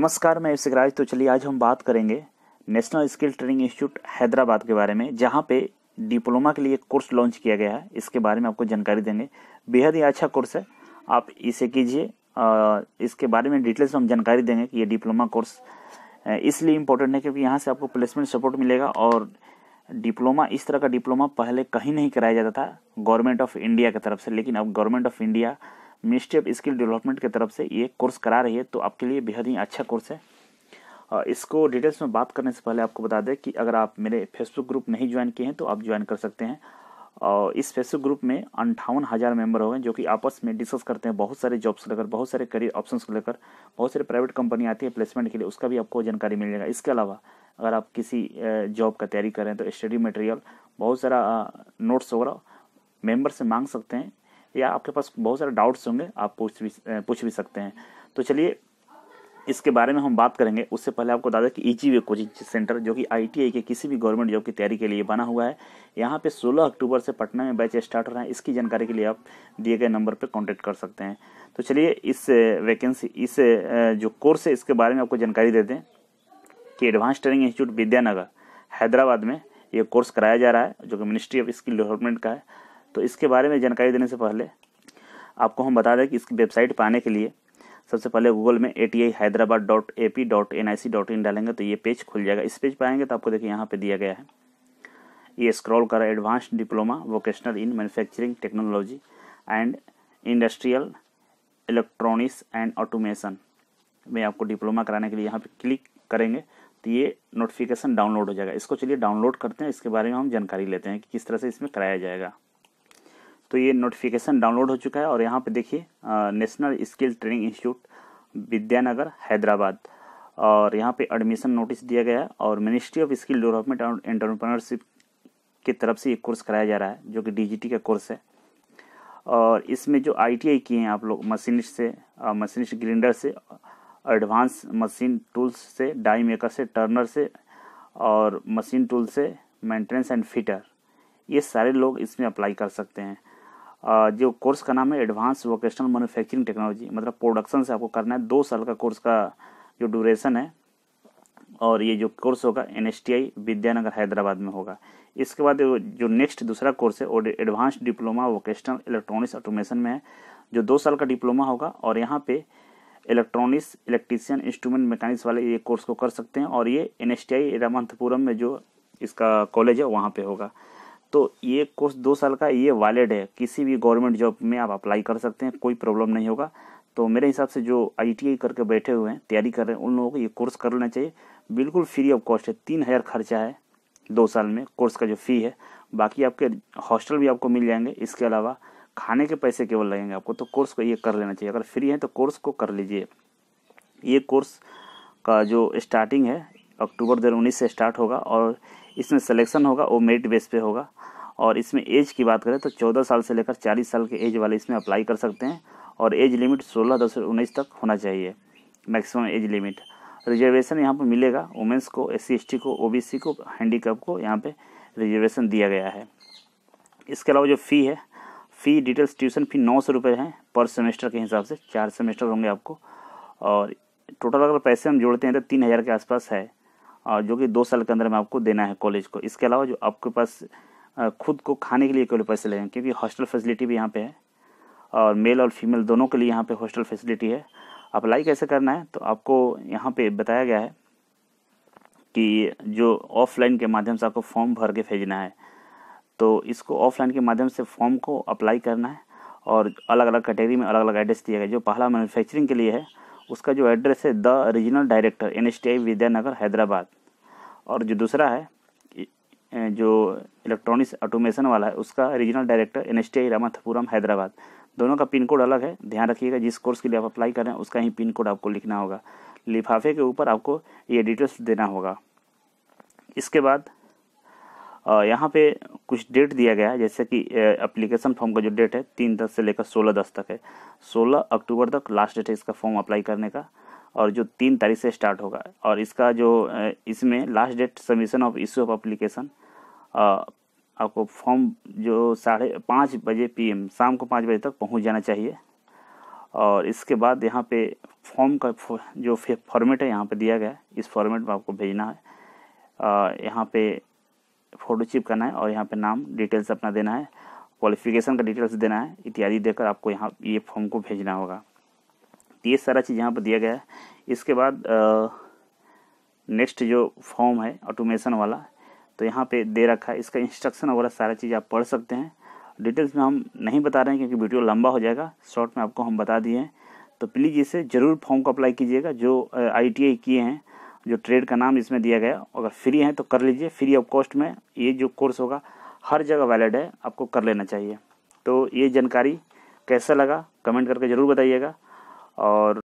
नमस्कार मैं सिकराज तो चलिए आज हम बात करेंगे National Skill Training Institute Hyderabad के बारे में जहाँ पे डिप्लोमा के लिए कोर्स लॉन्च किया गया है इसके बारे में आपको जानकारी देंगे बेहद ही अच्छा कोर्स है आप इसे कीजिए इसके बारे में डिटेल्स हम जानकारी देंगे कि ये डिप्लोमा कोर्स इसलिए इम्पोर्टेंट है क्योंकि यहाँ से आपको प्लेसमेंट सपोर्ट मिलेगा और डिप्लोमा इस तरह का डिप्लोमा पहले कहीं नहीं कराया जाता था गवर्नमेंट ऑफ इंडिया की तरफ से लेकिन अब Government of India Ministry of Skill Development की तरफ से ये कोर्स करा रही है तो आपके लिए बेहद ही अच्छा कोर्स है इसको डिटेल्स में बात करने से पहले आपको बता दें कि अगर आप मेरे फेसबुक ग्रुप नहीं ज्वाइन किए हैं तो आप ज्वाइन कर सकते हैं और इस फेसबुक ग्रुप में अंठावन हज़ार मेम्बर हो गए जो कि आपस में डिस्कस करते हैं बहुत सारे जॉब्स को लेकर बहुत सारे करियर ऑप्शन को लेकर बहुत सारे प्राइवेट कंपनी आती है प्लेसमेंट के लिए उसका भी आपको जानकारी मिल जाएगा इसके अलावा अगर आप किसी जॉब का तैयारी करें तो स्टडी मटेरियल बहुत सारा नोट्स वगैरह मेम्बर से मांग सकते हैं या आपके पास बहुत सारे डाउट्स होंगे आप पूछ भी पूछ भी सकते हैं तो चलिए इसके बारे में हम बात करेंगे उससे पहले आपको बता दें कि ई e वे कोचिंग सेंटर जो कि आईटीआई के किसी भी गवर्नमेंट जॉब की तैयारी के लिए बना हुआ है यहाँ पे 16 अक्टूबर से पटना में बैच स्टार्ट हो रहा है इसकी जानकारी के लिए आप दिए गए नंबर पर कॉन्टैक्ट कर सकते हैं तो चलिए इस वैकेंसी इस जो कोर्स है इसके बारे में आपको जानकारी दे दें कि Advance Training Institute Vidyanagar Hyderabad में ये कोर्स कराया जा रहा है जो कि मिनिस्ट्री ऑफ स्किल डेवलपमेंट का है तो इसके बारे में जानकारी देने से पहले आपको हम बता दें कि इसकी वेबसाइट पाने के लिए सबसे पहले गूगल में A T I Hyderabad dot A P dot N I C dot in डालेंगे तो ये पेज खुल जाएगा इस पेज पर आएंगे तो आपको देखिए यहाँ पे दिया गया है ये स्क्रॉल करा advance diploma vocational in manufacturing technology and industrial electronics and automation में आपको डिप्लोमा कराने के लिए यहाँ पे क्लिक करेंगे तो ये नोटिफिकेशन डाउनलोड हो जाएगा इसको चलिए डाउनलोड करते हैं इसके बारे में हम जानकारी लेते हैं कि किस तरह से इसमें कराया जाएगा तो ये नोटिफिकेशन डाउनलोड हो चुका है और यहाँ पे देखिए National Skill Training Institute Vidyanagar Hyderabad और यहाँ पे एडमिशन नोटिस दिया गया है और Ministry of Skill Development and Entrepreneurship की तरफ से ये कोर्स कराया जा रहा है जो कि डी का कोर्स है और इसमें जो आई किए हैं आप लोग मशीनिस्ट से मशीनिस्ट ग्रिंडर से एडवांस मशीन टूल्स से डाई मेकर से टर्नर से और मशीन टूल से मेंटेनेंस एंड फिटर ये सारे लोग इसमें अप्लाई कर सकते हैं जो कोर्स का नाम है एडवांस वोकेशनल मैन्युफैक्चरिंग टेक्नोलॉजी मतलब प्रोडक्शन से आपको करना है दो साल का कोर्स का जो ड्यूरेशन है और ये जो कोर्स होगा N S T I Vidyanagar Hyderabad में होगा इसके बाद जो नेक्स्ट दूसरा कोर्स है वो advance diploma vocational electronics automation में है जो दो साल का डिप्लोमा होगा और यहाँ पे इलेक्ट्रॉनिक्स इलेक्ट्रीशियन इंस्ट्रूमेंट मैकेनिक्स वाले ये कोर्स को कर सकते हैं और ये N S T I Ramanthapuram में जो इसका कॉलेज है वहाँ पे होगा तो ये कोर्स दो साल का ये वैलिड है किसी भी गवर्नमेंट जॉब में आप अप्लाई कर सकते हैं कोई प्रॉब्लम नहीं होगा तो मेरे हिसाब से जो आई करके बैठे हुए हैं तैयारी कर रहे हैं उन लोगों को ये कोर्स कर लेना चाहिए बिल्कुल फ्री ऑफ कॉस्ट है तीन हज़ार खर्चा है दो साल में कोर्स का जो फ़ी है बाकी आपके हॉस्टल भी आपको मिल जाएंगे इसके अलावा खाने के पैसे केवल लगेंगे आपको तो कोर्स को ये कर लेना चाहिए अगर फ्री है तो कोर्स को कर लीजिए ये कोर्स का जो स्टार्टिंग है अक्टूबर दो से स्टार्ट होगा और इसमें सिलेक्शन होगा वो मेरिट बेस पे होगा और इसमें एज की बात करें तो चौदह साल से लेकर चालीस साल के एज वाले इसमें अप्लाई कर सकते हैं और एज लिमिट सोलह दस उन्नीस तक होना चाहिए मैक्सिमम एज लिमिट रिजर्वेशन यहाँ पर मिलेगा वुमेंस को एस सी को ओ को हैंडीकैप को यहाँ पर रिजर्वेशन दिया गया है इसके अलावा जो फ़ी है फ़ी डिटेल्स ट्यूशन फ़ी नौ सौ रुपये हैं पर सेमेस्टर के हिसाब से चार सेमेस्टर होंगे आपको और टोटल अगर पैसे हम जोड़ते हैं तो तीन हज़ार के आसपास है जो कि दो साल के अंदर में आपको देना है कॉलेज को इसके अलावा जो आपके पास खुद को खाने के लिए केवल पैसे लगेंगे क्योंकि हॉस्टल फैसिलिटी भी यहाँ पे है और मेल और फीमेल दोनों के लिए यहाँ पे हॉस्टल फैसिलिटी है अप्लाई कैसे करना है तो आपको यहाँ पे बताया गया है कि जो ऑफलाइन के माध्यम से आपको फॉर्म भर के भेजना है तो इसको ऑफलाइन के माध्यम से फॉर्म को अप्लाई करना है और अलग अलग कैटेगरी में अलग अलग एड्रेस दिया गया जो पहला मैन्युफैक्चरिंग के लिए है उसका जो एड्रेस है the regional director N T I Vidyanagar Hyderabad और जो दूसरा है जो इलेक्ट्रॉनिक्स ऑटोमेशन वाला है उसका regional director N S T I Ramathapuram Hyderabad दोनों का पिन कोड अलग है ध्यान रखिएगा जिस कोर्स के लिए आप अप्लाई करें उसका ही पिन कोड आपको लिखना होगा लिफाफे के ऊपर आपको ये डिटेल्स देना होगा इसके बाद यहाँ पे कुछ डेट दिया गया है जैसे कि एप्लीकेशन फॉर्म का जो डेट है तीन दस से लेकर सोलह दस तक है सोलह अक्टूबर तक लास्ट डेट है इसका फॉर्म अप्लाई करने का और जो तीन तारीख से स्टार्ट होगा और इसका जो इसमें last date submission of issue of application आपको फॉर्म जो साढ़े पाँच बजे पीएम शाम को पाँच बजे तक पहुंच जाना चाहिए और इसके बाद यहाँ पे फॉर्म का जो फॉर्मेट है यहाँ पे दिया गया है इस फॉर्मेट में आपको भेजना है यहाँ पे फोटो चिप करना है और यहाँ पे नाम डिटेल्स अपना देना है क्वालिफिकेशन का डिटेल्स देना है इत्यादि देकर आपको यहाँ ये यह फॉर्म को भेजना होगा तो ये सारा चीज़ यहाँ पर दिया गया है इसके बाद नेक्स्ट जो फॉर्म है ऑटोमेशन वाला तो यहाँ पे दे रखा है इसका इंस्ट्रक्शन वगैरह सारा चीज़ आप पढ़ सकते हैं डिटेल्स में हम नहीं बता रहे हैं क्योंकि वीडियो लंबा हो जाएगा शॉर्ट में आपको हम बता दिए हैं तो प्लीज़ इसे ज़रूर फॉर्म को अप्लाई कीजिएगा जो आई किए हैं जो ट्रेड का नाम इसमें दिया गया अगर फ्री है तो कर लीजिए फ्री ऑफ कॉस्ट में ये जो कोर्स होगा हर जगह वैलिड है आपको कर लेना चाहिए तो ये जानकारी कैसा लगा कमेंट करके ज़रूर बताइएगा और